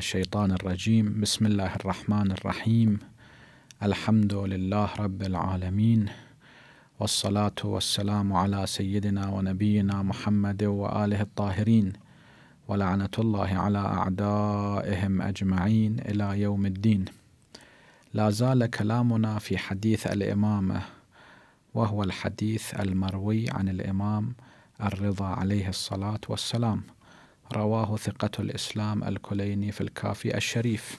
الشيطان الرجيم بسم الله الرحمن الرحيم الحمد لله رب العالمين والصلاة والسلام على سيدنا ونبينا محمد وآله الطاهرين ولعنة الله على أعدائهم أجمعين إلى يوم الدين لا زال كلامنا في حديث الإمامة وهو الحديث المروي عن الإمام الرضا عليه الصلاة والسلام رواه ثقة الإسلام الكليني في الكافي الشريف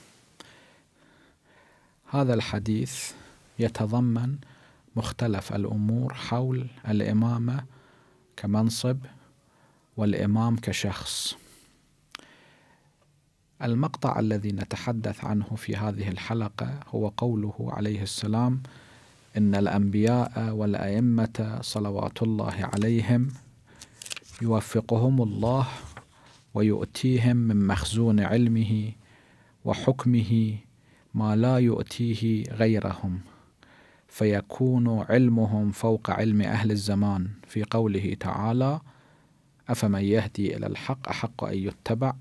هذا الحديث يتضمن مختلف الأمور حول الإمامة كمنصب والإمام كشخص المقطع الذي نتحدث عنه في هذه الحلقة هو قوله عليه السلام إن الأنبياء والأئمة صلوات الله عليهم يوفقهم الله ويؤتيهم من مخزون علمه وحكمه ما لا يؤتيه غيرهم فيكون علمهم فوق علم اهل الزمان في قوله تعالى افمن يهدي الى الحق احق ان يتبع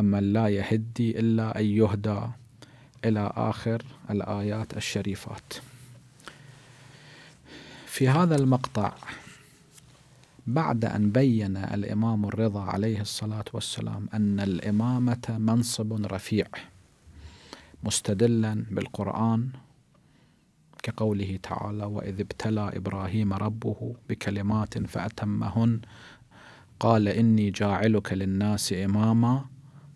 اما لا يهدي الا ان يهدى الى اخر الايات الشريفات في هذا المقطع بعد أن بين الإمام الرضا عليه الصلاة والسلام أن الإمامة منصب رفيع مستدلا بالقرآن كقوله تعالى وإذ ابتلى إبراهيم ربه بكلمات فأتمهن قال إني جاعلك للناس إماما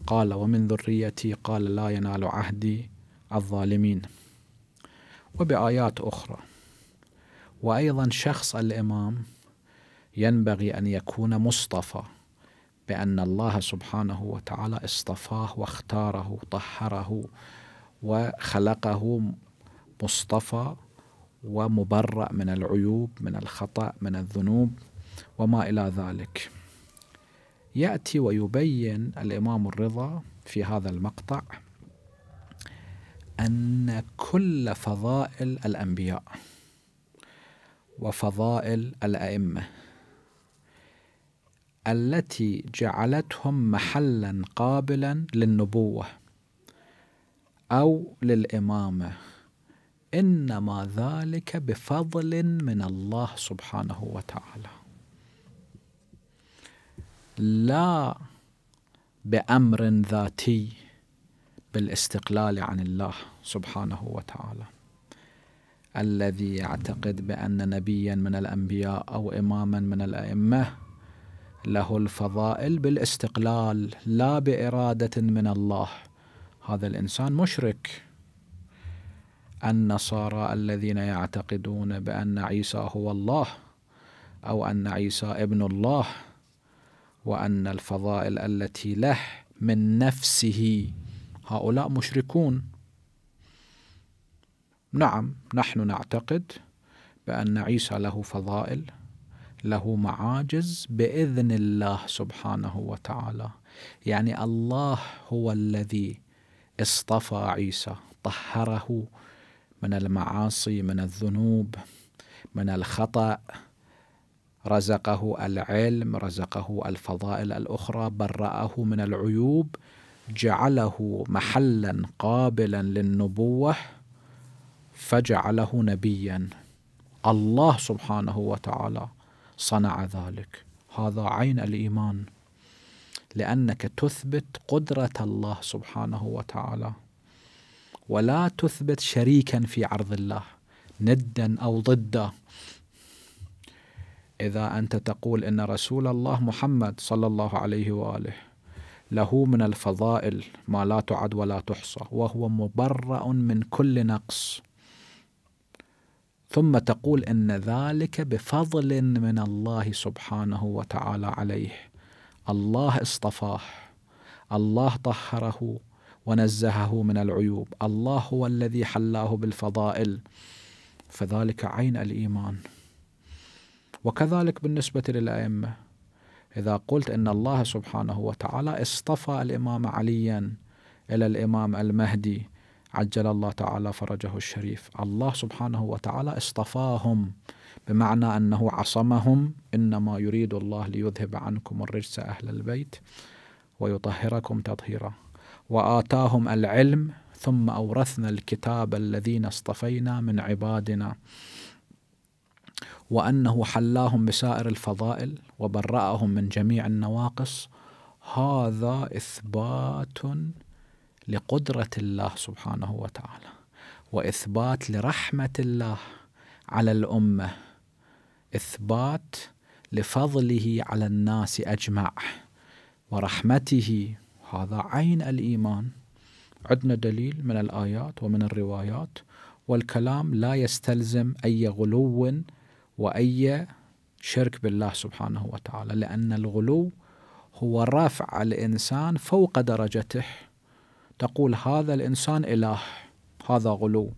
قال ومن ذريتي قال لا ينال عهدي الظالمين وبآيات أخرى وأيضا شخص الإمام ينبغي ان يكون مصطفى بان الله سبحانه وتعالى اصطفاه واختاره طهره وخلقه مصطفى ومبرأ من العيوب من الخطأ من الذنوب وما إلى ذلك يأتي ويبين الإمام الرضا في هذا المقطع أن كل فضائل الأنبياء وفضائل الأئمة التي جعلتهم محلا قابلا للنبوه او للامامه انما ذلك بفضل من الله سبحانه وتعالى لا بامر ذاتي بالاستقلال عن الله سبحانه وتعالى الذي يعتقد بان نبيا من الانبياء او اماما من الائمه له الفضائل بالاستقلال لا باراده من الله هذا الانسان مشرك النصارى الذين يعتقدون بان عيسى هو الله او ان عيسى ابن الله وان الفضائل التي له من نفسه هؤلاء مشركون نعم نحن نعتقد بان عيسى له فضائل له معاجز باذن الله سبحانه وتعالى يعني الله هو الذي اصطفى عيسى طهره من المعاصي من الذنوب من الخطأ رزقه العلم رزقه الفضائل الاخرى برأه من العيوب جعله محلا قابلا للنبوه فجعله نبيا الله سبحانه وتعالى صنع ذلك هذا عين الايمان لانك تثبت قدره الله سبحانه وتعالى ولا تثبت شريكا في عرض الله ندا او ضدا اذا انت تقول ان رسول الله محمد صلى الله عليه واله له من الفضائل ما لا تعد ولا تحصى وهو مبرأ من كل نقص ثم تقول ان ذلك بفضل من الله سبحانه وتعالى عليه الله اصطفاه الله طهره ونزهه من العيوب الله هو الذي حلاه بالفضائل فذلك عين الايمان وكذلك بالنسبه للائمه اذا قلت ان الله سبحانه وتعالى اصطفى الامام عليا الى الامام المهدي عجل الله تعالى فرجه الشريف الله سبحانه وتعالى اصطفاهم بمعنى أنه عصمهم إنما يريد الله ليذهب عنكم الرجس أهل البيت ويطهركم تطهيرا وآتاهم العلم ثم أورثنا الكتاب الذين اصطفينا من عبادنا وأنه حلاهم بسائر الفضائل وبرأهم من جميع النواقص هذا إثبات لقدرة الله سبحانه وتعالى وإثبات لرحمة الله على الأمة إثبات لفضله على الناس أجمع ورحمته هذا عين الإيمان عدنا دليل من الآيات ومن الروايات والكلام لا يستلزم أي غلو وأي شرك بالله سبحانه وتعالى لأن الغلو هو رفع الإنسان فوق درجته تقول هذا الإنسان إله هذا غلو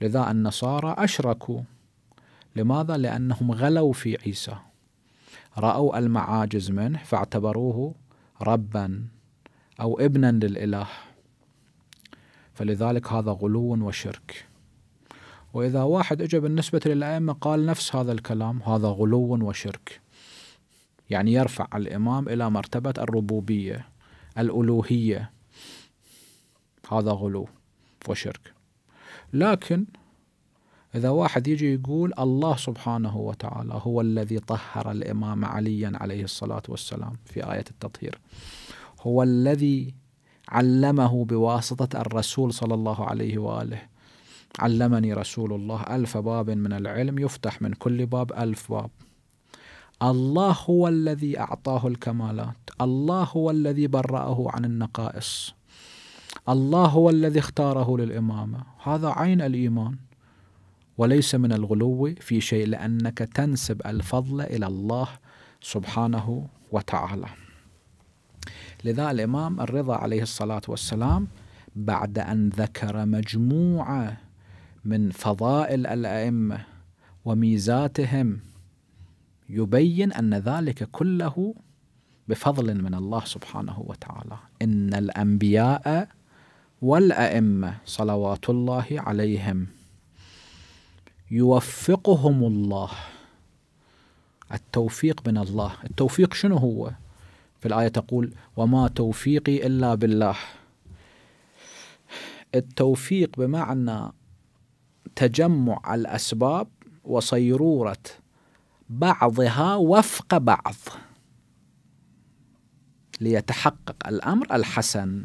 لذا النصارى أشركوا لماذا؟ لأنهم غلوا في عيسى رأوا المعاجز منه فاعتبروه ربا أو ابنا للإله فلذلك هذا غلو وشرك وإذا واحد أجا بالنسبة للأئمة قال نفس هذا الكلام هذا غلو وشرك يعني يرفع الإمام إلى مرتبة الربوبية الألوهية هذا غلو وشرك لكن إذا واحد يجي يقول الله سبحانه وتعالى هو الذي طهر الإمام عليا عليه الصلاة والسلام في آية التطهير هو الذي علمه بواسطة الرسول صلى الله عليه وآله علمني رسول الله ألف باب من العلم يفتح من كل باب ألف باب الله هو الذي أعطاه الكمالات الله هو الذي برأه عن النقائص الله هو الذي اختاره للإمامة هذا عين الإيمان وليس من الغلو في شيء لأنك تنسب الفضل إلى الله سبحانه وتعالى لذا الإمام الرضا عليه الصلاة والسلام بعد أن ذكر مجموعة من فضائل الأئمة وميزاتهم يبين أن ذلك كله بفضل من الله سبحانه وتعالى إن الأنبياء والأئمة صلوات الله عليهم يوفقهم الله التوفيق من الله التوفيق شنو هو في الآية تقول وما توفيقي إلا بالله التوفيق بمعنى تجمع الأسباب وصيرورة بعضها وفق بعض ليتحقق الأمر الحسن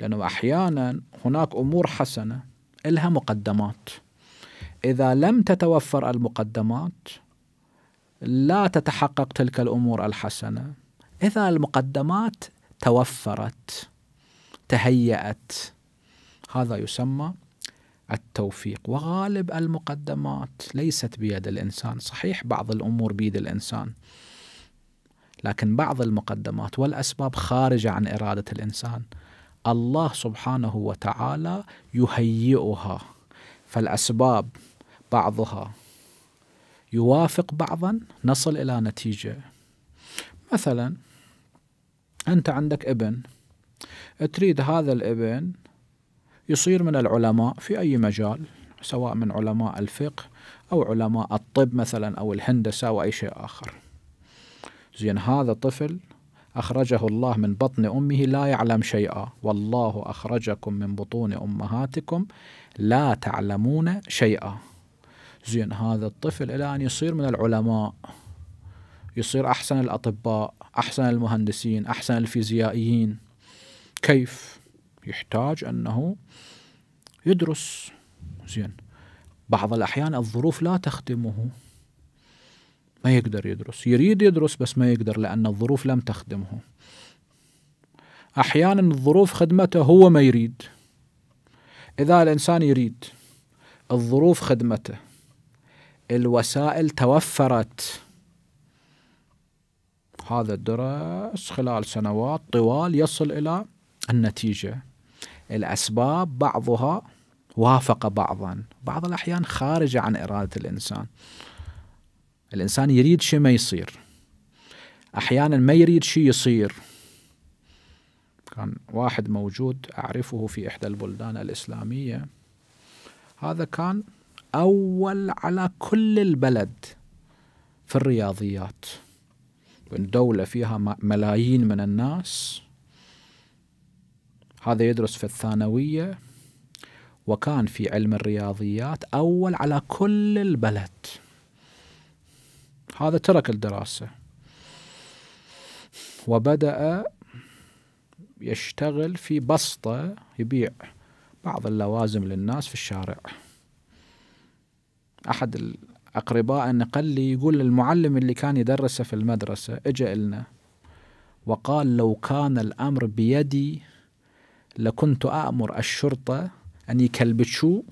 لأنه أحيانا هناك أمور حسنة إلها مقدمات إذا لم تتوفر المقدمات لا تتحقق تلك الأمور الحسنة إذا المقدمات توفرت تهيأت هذا يسمى التوفيق وغالب المقدمات ليست بيد الإنسان صحيح بعض الأمور بيد الإنسان لكن بعض المقدمات والأسباب خارجة عن إرادة الإنسان الله سبحانه وتعالى يهيئها فالاسباب بعضها يوافق بعضا نصل الى نتيجه مثلا انت عندك ابن تريد هذا الابن يصير من العلماء في اي مجال سواء من علماء الفقه او علماء الطب مثلا او الهندسه او اي شيء اخر زين هذا طفل أخرجه الله من بطن أمه لا يعلم شيئا والله أخرجكم من بطون أمهاتكم لا تعلمون شيئا زين هذا الطفل إلى أن يصير من العلماء يصير أحسن الأطباء أحسن المهندسين أحسن الفيزيائيين كيف يحتاج أنه يدرس زين بعض الأحيان الظروف لا تخدمه ما يقدر يدرس يريد يدرس بس ما يقدر لأن الظروف لم تخدمه أحيانا الظروف خدمته هو ما يريد إذا الإنسان يريد الظروف خدمته الوسائل توفرت هذا الدرس خلال سنوات طوال يصل إلى النتيجة الأسباب بعضها وافق بعضا بعض الأحيان خارجة عن إرادة الإنسان الإنسان يريد شيء ما يصير أحيانا ما يريد شيء يصير كان واحد موجود أعرفه في إحدى البلدان الإسلامية هذا كان أول على كل البلد في الرياضيات دولة فيها ملايين من الناس هذا يدرس في الثانوية وكان في علم الرياضيات أول على كل البلد هذا ترك الدراسة وبدأ يشتغل في بسطة يبيع بعض اللوازم للناس في الشارع أحد الأقرباء نقل لي يقول المعلم اللي كان يدرسه في المدرسة إجا إلنا وقال لو كان الأمر بيدي لكنت أأمر الشرطة أن يكلبشوه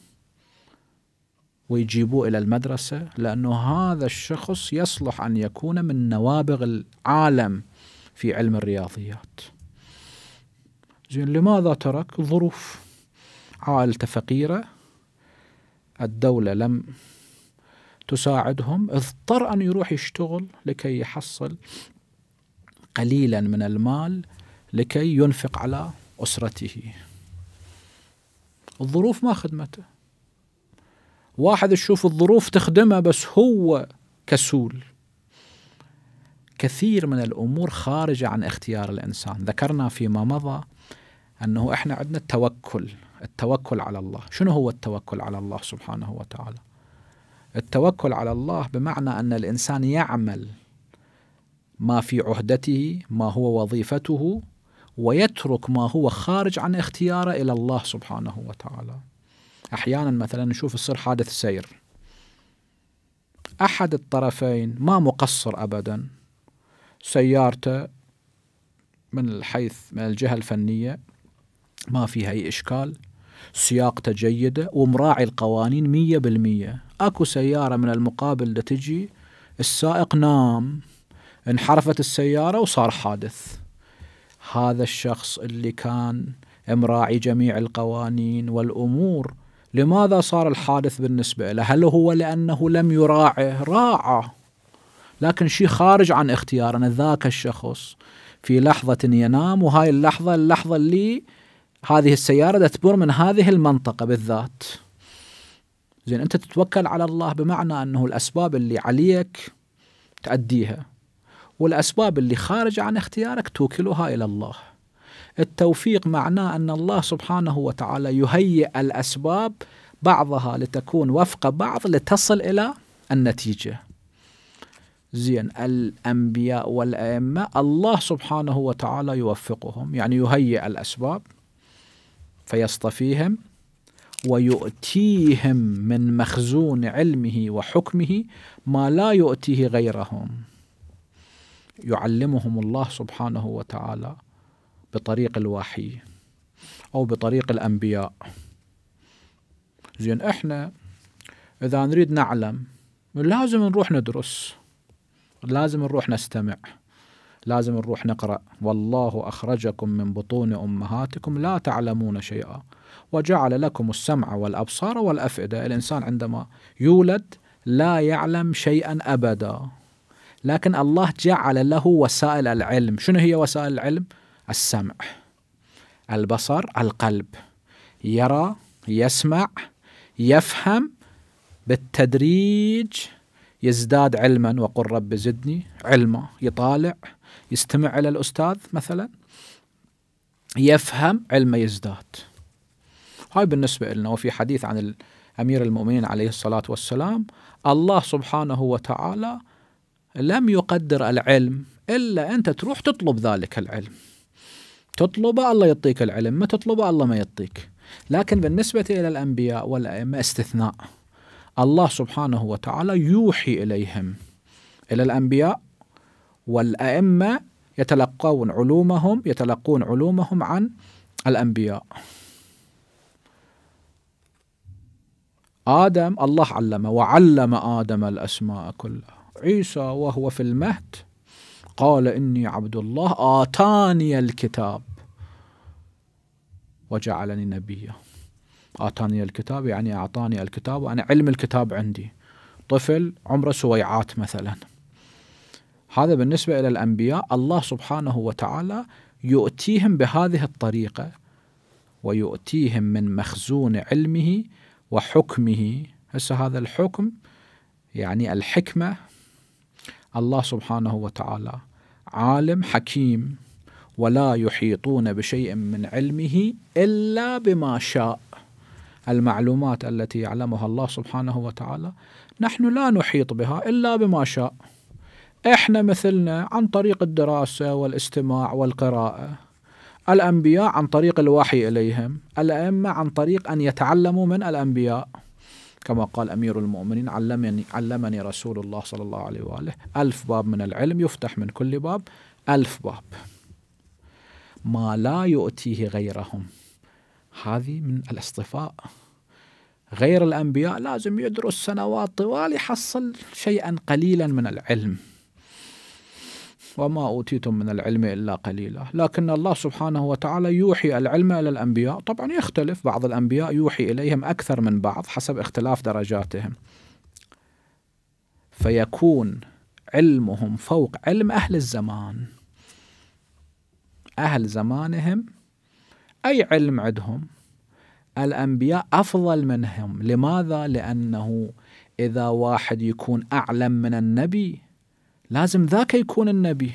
ويجيبوه إلى المدرسة لأنه هذا الشخص يصلح أن يكون من نوابغ العالم في علم الرياضيات زين لماذا ترك ظروف عائلته فقيرة الدولة لم تساعدهم اضطر أن يروح يشتغل لكي يحصل قليلا من المال لكي ينفق على أسرته الظروف ما خدمته واحد يشوف الظروف تخدمه بس هو كسول كثير من الامور خارجه عن اختيار الانسان ذكرنا فيما مضى انه احنا عندنا التوكل التوكل على الله شنو هو التوكل على الله سبحانه وتعالى التوكل على الله بمعنى ان الانسان يعمل ما في عهدته ما هو وظيفته ويترك ما هو خارج عن اختياره الى الله سبحانه وتعالى احيانا مثلا نشوف يصير حادث سير احد الطرفين ما مقصر ابدا سيارته من حيث من الجهه الفنيه ما فيها اي اشكال سياقته جيده ومراعي القوانين مية بالمية اكو سياره من المقابل لتجي تجي السائق نام انحرفت السياره وصار حادث هذا الشخص اللي كان مراعي جميع القوانين والامور لماذا صار الحادث بالنسبة له هل هو لأنه لم يراعه راعه لكن شيء خارج عن اختيارنا ذاك الشخص في لحظة ينام وهاي اللحظة اللحظة اللي هذه السيارة تبر من هذه المنطقة بالذات زين أنت تتوكل على الله بمعنى أنه الأسباب اللي عليك تأديها والأسباب اللي خارج عن اختيارك توكلها إلى الله التوفيق معناه أن الله سبحانه وتعالى يهيئ الأسباب بعضها لتكون وفق بعض لتصل إلى النتيجة زين الأنبياء والأئمة الله سبحانه وتعالى يوفقهم يعني يهيئ الأسباب فيصطفيهم ويؤتيهم من مخزون علمه وحكمه ما لا يؤتيه غيرهم يعلمهم الله سبحانه وتعالى بطريق الوحي أو بطريق الأنبياء زين إحنا إذا نريد نعلم لازم نروح ندرس لازم نروح نستمع لازم نروح نقرأ والله أخرجكم من بطون أمهاتكم لا تعلمون شيئا وجعل لكم السمع والأبصار والأفئدة الإنسان عندما يولد لا يعلم شيئا أبدا لكن الله جعل له وسائل العلم شنو هي وسائل العلم؟ السمع البصر القلب يرى يسمع يفهم بالتدريج يزداد علما وقل رب زدني علما يطالع يستمع إلى الأستاذ مثلا يفهم علمه يزداد هاي بالنسبة لنا وفي حديث عن أمير المؤمنين عليه الصلاة والسلام الله سبحانه وتعالى لم يقدر العلم إلا أنت تروح تطلب ذلك العلم تطلبه الله يعطيك العلم ما تطلبه الله ما يعطيك لكن بالنسبة إلى الأنبياء والأئمة استثناء الله سبحانه وتعالى يوحي إليهم إلى الأنبياء والأئمة يتلقون علومهم يتلقون علومهم عن الأنبياء آدم الله علمه وعلم آدم الأسماء كلها عيسى وهو في المهد قال إني عبد الله آتاني الكتاب وجعلني نبيا آتاني الكتاب يعني أعطاني الكتاب وأنا علم الكتاب عندي طفل عمره سويعات مثلا هذا بالنسبة إلى الأنبياء الله سبحانه وتعالى يؤتيهم بهذه الطريقة ويؤتيهم من مخزون علمه وحكمه هسه هذا الحكم يعني الحكمة الله سبحانه وتعالى عالم حكيم ولا يحيطون بشيء من علمه الا بما شاء المعلومات التي يعلمها الله سبحانه وتعالى نحن لا نحيط بها الا بما شاء احنا مثلنا عن طريق الدراسه والاستماع والقراءه الانبياء عن طريق الوحي اليهم الائمه عن طريق ان يتعلموا من الانبياء كما قال أمير المؤمنين علمني, علمني رسول الله صلى الله عليه وآله ألف باب من العلم يفتح من كل باب ألف باب ما لا يؤتيه غيرهم هذه من الاصطفاء غير الأنبياء لازم يدرس سنوات طوال يحصل شيئا قليلا من العلم وما أوتيتم من العلم إلا قليلا لكن الله سبحانه وتعالى يوحي العلم إلى الأنبياء طبعا يختلف بعض الأنبياء يوحي إليهم أكثر من بعض حسب اختلاف درجاتهم فيكون علمهم فوق علم أهل الزمان أهل زمانهم أي علم عندهم الأنبياء أفضل منهم لماذا؟ لأنه إذا واحد يكون أعلم من النبي لازم ذاك يكون النبي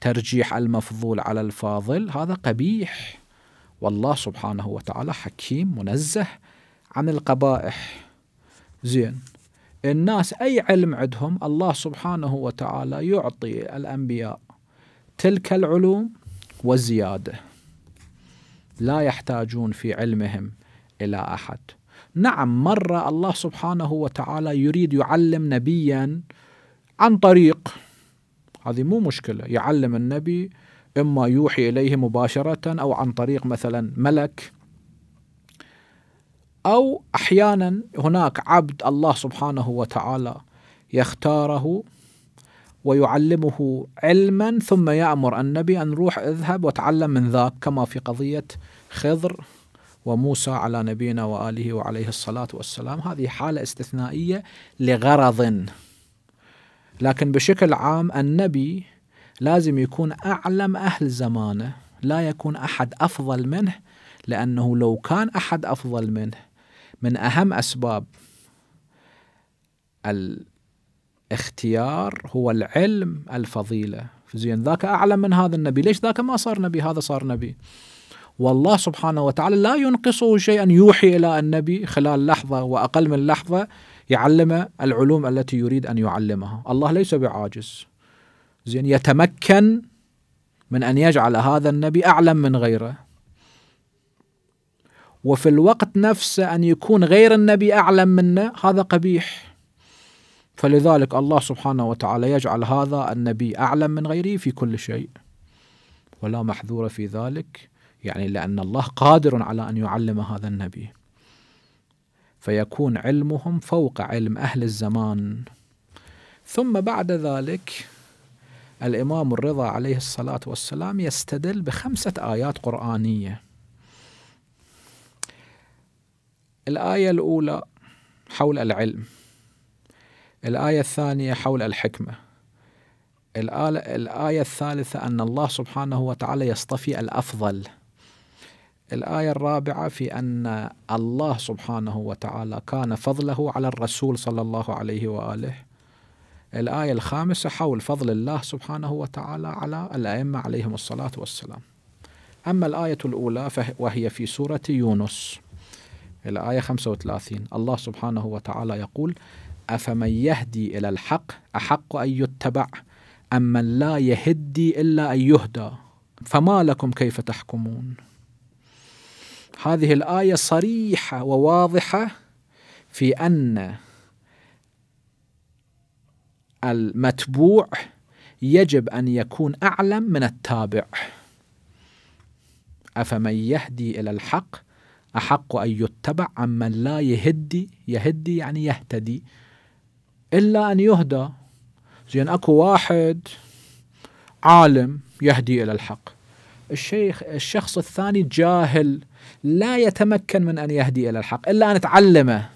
ترجيح المفضول على الفاضل هذا قبيح والله سبحانه وتعالى حكيم منزه عن القبائح زين الناس أي علم عندهم الله سبحانه وتعالى يعطي الأنبياء تلك العلوم وزيادة لا يحتاجون في علمهم إلى أحد نعم مرة الله سبحانه وتعالى يريد يعلم نبيا عن طريق هذه مو مشكلة يعلم النبي إما يوحي إليه مباشرة أو عن طريق مثلا ملك أو أحيانا هناك عبد الله سبحانه وتعالى يختاره ويعلمه علما ثم يأمر النبي أن روح اذهب وتعلم من ذاك كما في قضية خضر وموسى على نبينا وآله وعليه الصلاة والسلام هذه حالة استثنائية لغرض لكن بشكل عام النبي لازم يكون أعلم أهل زمانه لا يكون أحد أفضل منه لأنه لو كان أحد أفضل منه من أهم أسباب الاختيار هو العلم الفضيلة زين ذاك أعلم من هذا النبي ليش ذاك ما صار نبي هذا صار نبي والله سبحانه وتعالى لا ينقصه شيئا يوحي إلى النبي خلال لحظة وأقل من لحظة يعلم العلوم التي يريد أن يعلمها الله ليس بعاجز زين يتمكن من أن يجعل هذا النبي أعلم من غيره وفي الوقت نفسه أن يكون غير النبي أعلم منه هذا قبيح فلذلك الله سبحانه وتعالى يجعل هذا النبي أعلم من غيره في كل شيء ولا محذور في ذلك يعني لأن الله قادر على أن يعلم هذا النبي فيكون علمهم فوق علم أهل الزمان ثم بعد ذلك الإمام الرضا عليه الصلاة والسلام يستدل بخمسة آيات قرآنية الآية الأولى حول العلم الآية الثانية حول الحكمة الآية الثالثة أن الله سبحانه وتعالى يصطفي الأفضل الآية الرابعة في أن الله سبحانه وتعالى كان فضله على الرسول صلى الله عليه وآله الآية الخامسة حول فضل الله سبحانه وتعالى على الأئمة عليهم الصلاة والسلام أما الآية الأولى وهي في سورة يونس الآية 35 الله سبحانه وتعالى يقول أفمن يهدي إلى الحق أحق أن يتبع أمن لا يهدي إلا أن يهدى فما لكم كيف تحكمون هذه الآية صريحة وواضحة في أن المتبوع يجب أن يكون أعلم من التابع أفمن يهدي إلى الحق أحق أن يتبع عمن لا يهدي يهدي يعني يهتدي إلا أن يهدى زين أكو واحد عالم يهدي إلى الحق الشيخ الشخص الثاني جاهل لا يتمكن من أن يهدي إلى الحق إلا أن تعلمه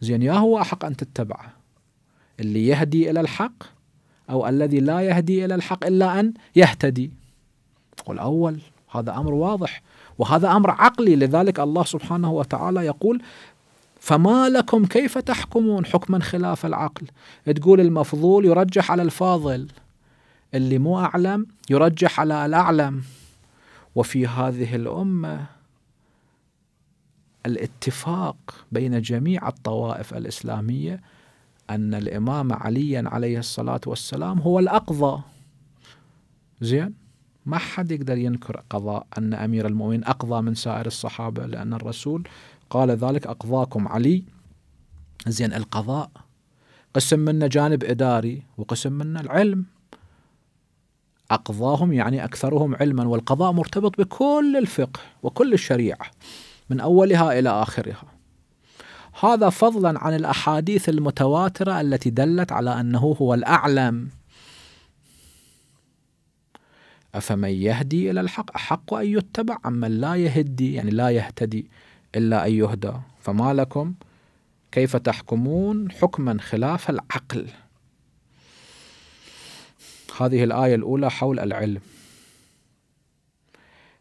زين يا هو أحق أن تتبعه اللي يهدي إلى الحق أو الذي لا يهدي إلى الحق إلا أن يهتدي والأول هذا أمر واضح وهذا أمر عقلي لذلك الله سبحانه وتعالى يقول فما لكم كيف تحكمون حكما خلاف العقل تقول المفضول يرجح على الفاضل اللي مو أعلم يرجح على الأعلم وفي هذه الامه الاتفاق بين جميع الطوائف الاسلاميه ان الامام علي عليه الصلاه والسلام هو الاقضى زين ما حد يقدر ينكر قضاء ان امير المؤمنين اقضى من سائر الصحابه لان الرسول قال ذلك اقضاكم علي زين القضاء قسم منا جانب اداري وقسم منا العلم أقضاهم يعني أكثرهم علما والقضاء مرتبط بكل الفقه وكل الشريعة من أولها إلى آخرها هذا فضلا عن الأحاديث المتواترة التي دلت على أنه هو الأعلم أفمن يهدي إلى الحق أحق أن يتبع أما لا يهدي يعني لا يهتدي إلا أن يهدى فما لكم كيف تحكمون حكما خلاف العقل هذه الآية الأولى حول العلم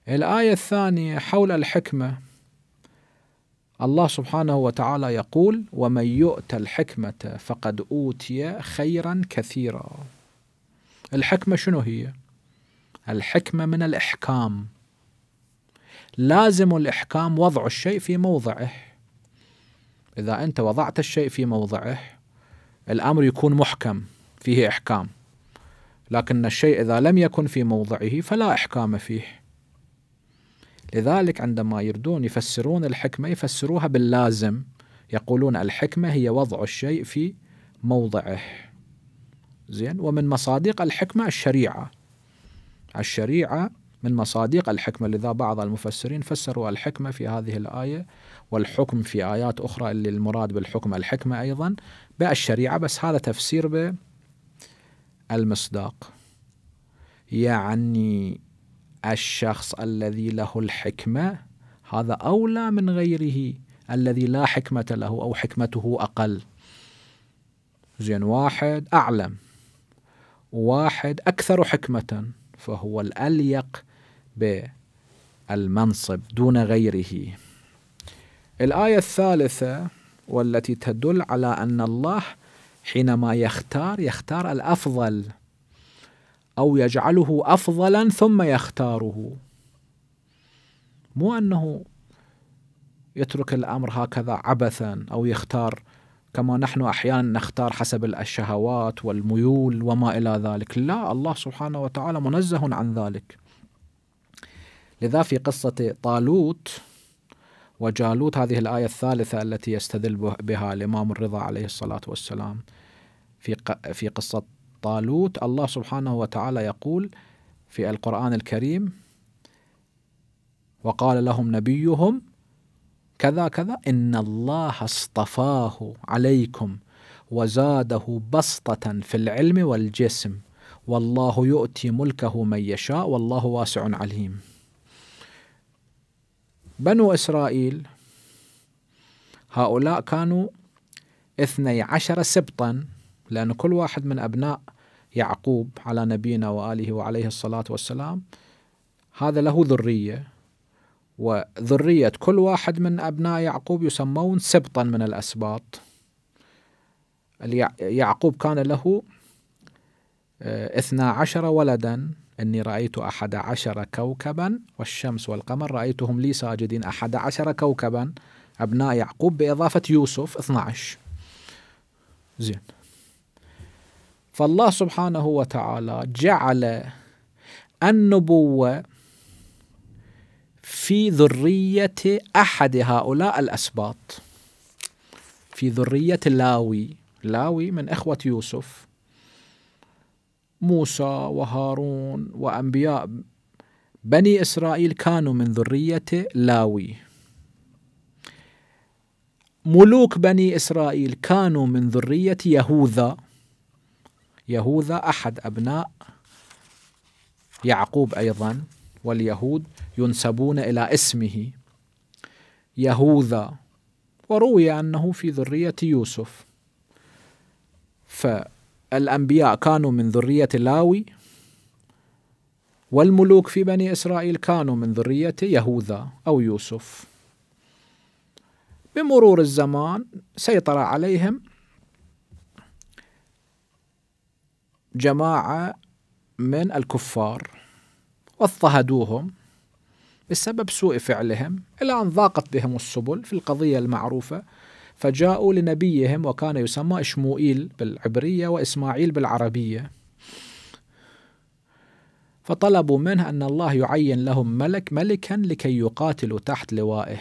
الآية الثانية حول الحكمة الله سبحانه وتعالى يقول ومن يؤت الحكمة فقد أوتي خيرا كثيرا الحكمة شنو هي؟ الحكمة من الإحكام لازم الإحكام وضع الشيء في موضعه إذا أنت وضعت الشيء في موضعه الأمر يكون محكم فيه إحكام لكن الشيء إذا لم يكن في موضعه فلا إحكام فيه لذلك عندما يردون يفسرون الحكمة يفسروها باللازم يقولون الحكمة هي وضع الشيء في موضعه زين ومن مصادق الحكمة الشريعة الشريعة من مصادق الحكمة لذا بعض المفسرين فسروا الحكمة في هذه الآية والحكم في آيات أخرى اللي المراد بالحكم الحكمة أيضا بالشريعة بس هذا تفسير المصداق يعني الشخص الذي له الحكمة هذا أولى من غيره الذي لا حكمة له أو حكمته أقل زين واحد أعلم واحد أكثر حكمة فهو الأليق بالمنصب دون غيره الآية الثالثة والتي تدل على أن الله حينما يختار يختار الافضل او يجعله افضلا ثم يختاره مو انه يترك الامر هكذا عبثا او يختار كما نحن احيانا نختار حسب الشهوات والميول وما الى ذلك لا الله سبحانه وتعالى منزه عن ذلك لذا في قصه طالوت وجالوت هذه الآية الثالثة التي يستدل بها الإمام الرضا عليه الصلاة والسلام في في قصة طالوت الله سبحانه وتعالى يقول في القرآن الكريم وقال لهم نبيهم كذا كذا إن الله اصطفاه عليكم وزاده بسطة في العلم والجسم والله يؤتي ملكه من يشاء والله واسع عليم بنو إسرائيل هؤلاء كانوا اثني عشر سبطا لأن كل واحد من أبناء يعقوب على نبينا وآله وعليه الصلاة والسلام هذا له ذرية وذرية كل واحد من أبناء يعقوب يسمون سبطا من الأسباط يعقوب كان له آه، اثنا عشر ولدا إني رأيت أحد عشر كوكبا والشمس والقمر رأيتهم لي ساجدين أحد عشر كوكبا أبناء يعقوب بإضافة يوسف 12 زين فالله سبحانه وتعالى جعل النبوة في ذرية أحد هؤلاء الأسباط في ذرية لاوي لاوي من إخوة يوسف موسى وهارون وانبياء بني اسرائيل كانوا من ذريه لاوي ملوك بني اسرائيل كانوا من ذريه يهوذا يهوذا احد ابناء يعقوب ايضا واليهود ينسبون الى اسمه يهوذا وروي انه في ذريه يوسف ف الأنبياء كانوا من ذرية لاوي والملوك في بني إسرائيل كانوا من ذرية يهوذا أو يوسف بمرور الزمان سيطر عليهم جماعة من الكفار واضطهدوهم بسبب سوء فعلهم إلى أن ضاقت بهم السبل في القضية المعروفة فجاءوا لنبيهم وكان يسمى إشموئيل بالعبرية وإسماعيل بالعربية فطلبوا منه أن الله يعين لهم ملك ملكا لكي يقاتلوا تحت لوائه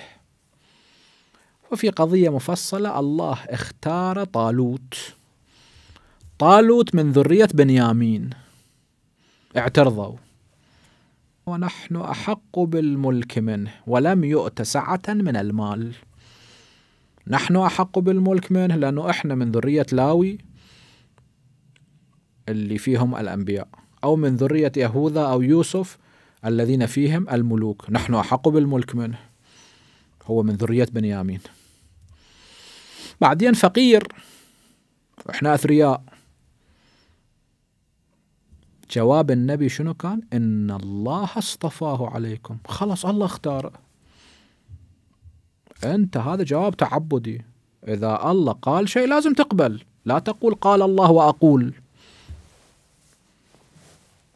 وفي قضية مفصلة الله اختار طالوت طالوت من ذرية بنيامين اعترضوا ونحن أحق بالملك منه ولم يؤت سعة من المال نحن أحق بالملك منه لأنه إحنا من ذرية لاوي اللي فيهم الأنبياء أو من ذرية يهوذا أو يوسف الذين فيهم الملوك نحن أحق بالملك منه هو من ذرية بنيامين بعدين فقير احنا اثرياء جواب النبي شنو كان ان الله اصطفاه عليكم خلاص الله اختاره انت هذا جواب تعبدي اذا الله قال شيء لازم تقبل لا تقول قال الله واقول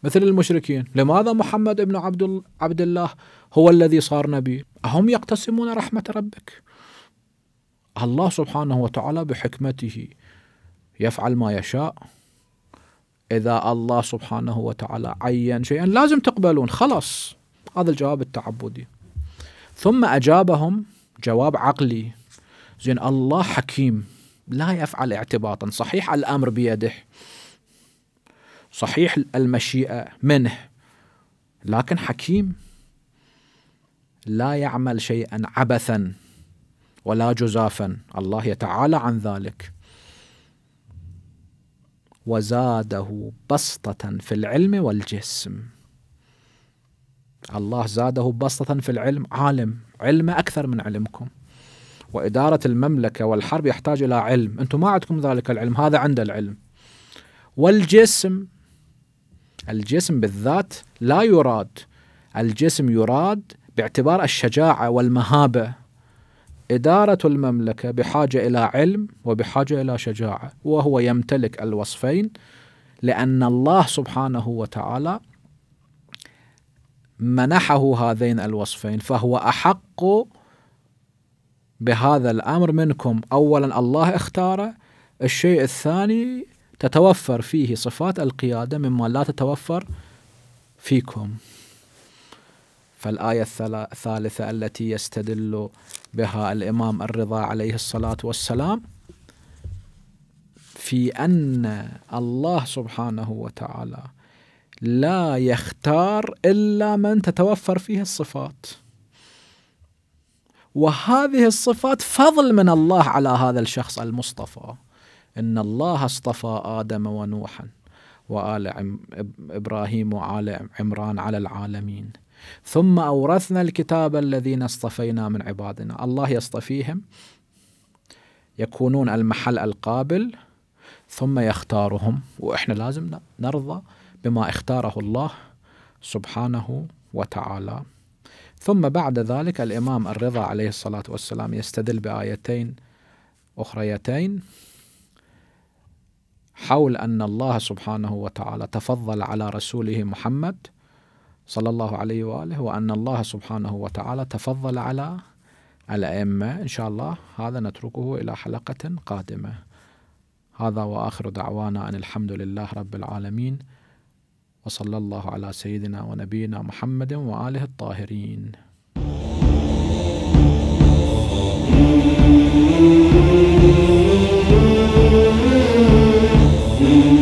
مثل المشركين لماذا محمد ابن عبد عبد الله هو الذي صار نبي هم يقتسمون رحمه ربك الله سبحانه وتعالى بحكمته يفعل ما يشاء إذا الله سبحانه وتعالى عين شيئا لازم تقبلون خلاص هذا الجواب التعبدي ثم أجابهم جواب عقلي زين الله حكيم لا يفعل اعتباطا صحيح الأمر بيده صحيح المشيئة منه لكن حكيم لا يعمل شيئا عبثا ولا جزافا الله يتعالى عن ذلك وزاده بسطة في العلم والجسم الله زاده بسطة في العلم عالم علمه أكثر من علمكم وإدارة المملكة والحرب يحتاج إلى علم أنتم ما عندكم ذلك العلم هذا عند العلم والجسم الجسم بالذات لا يراد الجسم يراد باعتبار الشجاعة والمهابة إدارة المملكة بحاجة إلى علم وبحاجة إلى شجاعة وهو يمتلك الوصفين لأن الله سبحانه وتعالى منحه هذين الوصفين فهو احق بهذا الامر منكم اولا الله اختاره الشيء الثاني تتوفر فيه صفات القياده مما لا تتوفر فيكم فالايه الثالثه التي يستدل بها الامام الرضا عليه الصلاه والسلام في ان الله سبحانه وتعالى لا يختار الا من تتوفر فيه الصفات وهذه الصفات فضل من الله على هذا الشخص المصطفى ان الله اصطفى ادم ونوحا وال ابراهيم وال عمران على العالمين ثم اورثنا الكتاب الذين اصطفينا من عبادنا الله يصطفيهم يكونون المحل القابل ثم يختارهم واحنا لازم نرضى بما اختاره الله سبحانه وتعالى ثم بعد ذلك الإمام الرضا عليه الصلاة والسلام يستدل بآيتين أخريتين حول أن الله سبحانه وتعالى تفضل على رسوله محمد صلى الله عليه وآله وأن الله سبحانه وتعالى تفضل على الأئمة إن شاء الله هذا نتركه إلى حلقة قادمة هذا وآخر دعوانا أن الحمد لله رب العالمين وصلى الله على سيدنا ونبينا محمد وآله الطاهرين Thank you.